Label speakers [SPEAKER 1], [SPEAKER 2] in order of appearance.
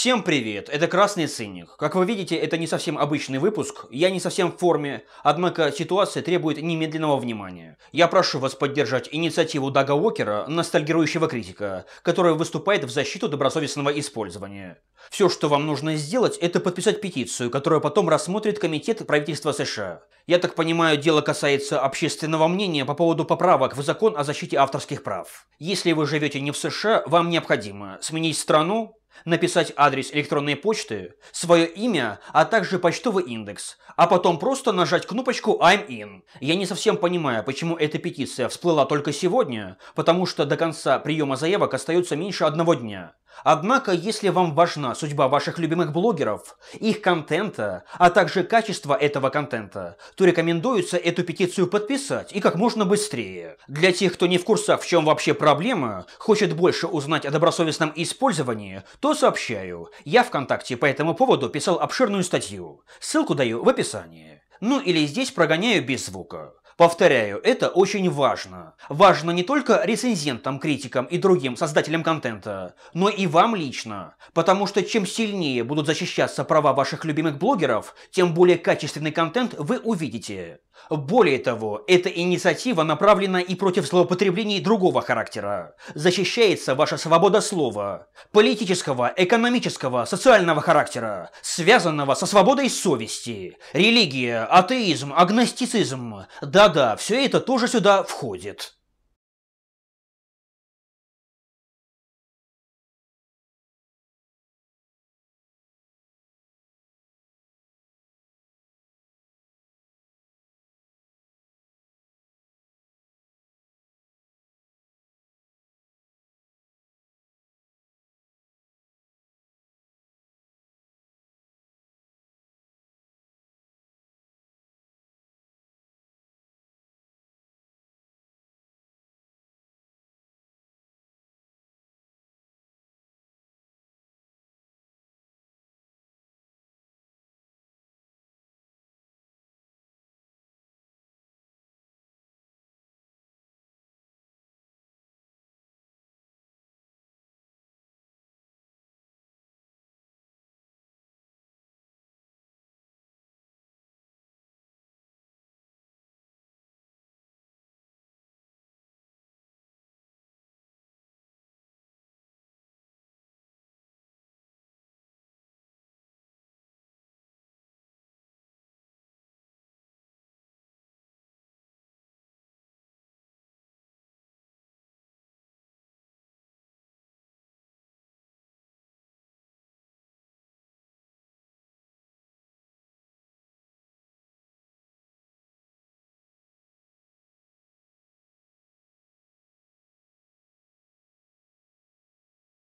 [SPEAKER 1] Всем привет, это Красный Циник. Как вы видите, это не совсем обычный выпуск, я не совсем в форме, однако ситуация требует немедленного внимания. Я прошу вас поддержать инициативу Дага Уокера, ностальгирующего критика, который выступает в защиту добросовестного использования. Все, что вам нужно сделать, это подписать петицию, которую потом рассмотрит Комитет правительства США. Я так понимаю, дело касается общественного мнения по поводу поправок в закон о защите авторских прав. Если вы живете не в США, вам необходимо сменить страну, написать адрес электронной почты, свое имя, а также почтовый индекс, а потом просто нажать кнопочку «I'm in». Я не совсем понимаю, почему эта петиция всплыла только сегодня, потому что до конца приема заявок остается меньше одного дня. Однако, если вам важна судьба ваших любимых блогеров, их контента, а также качество этого контента, то рекомендуется эту петицию подписать и как можно быстрее. Для тех, кто не в курсах, в чем вообще проблема, хочет больше узнать о добросовестном использовании, то сообщаю. Я ВКонтакте по этому поводу писал обширную статью. Ссылку даю в описании. Ну или здесь прогоняю без звука. Повторяю, это очень важно. Важно не только рецензентам, критикам и другим создателям контента, но и вам лично. Потому что чем сильнее будут защищаться права ваших любимых блогеров, тем более качественный контент вы увидите. Более того, эта инициатива направлена и против злоупотреблений другого характера. Защищается ваша свобода слова, политического, экономического, социального характера, связанного со свободой совести, религия, атеизм, агностицизм. Да-да, все это тоже сюда входит.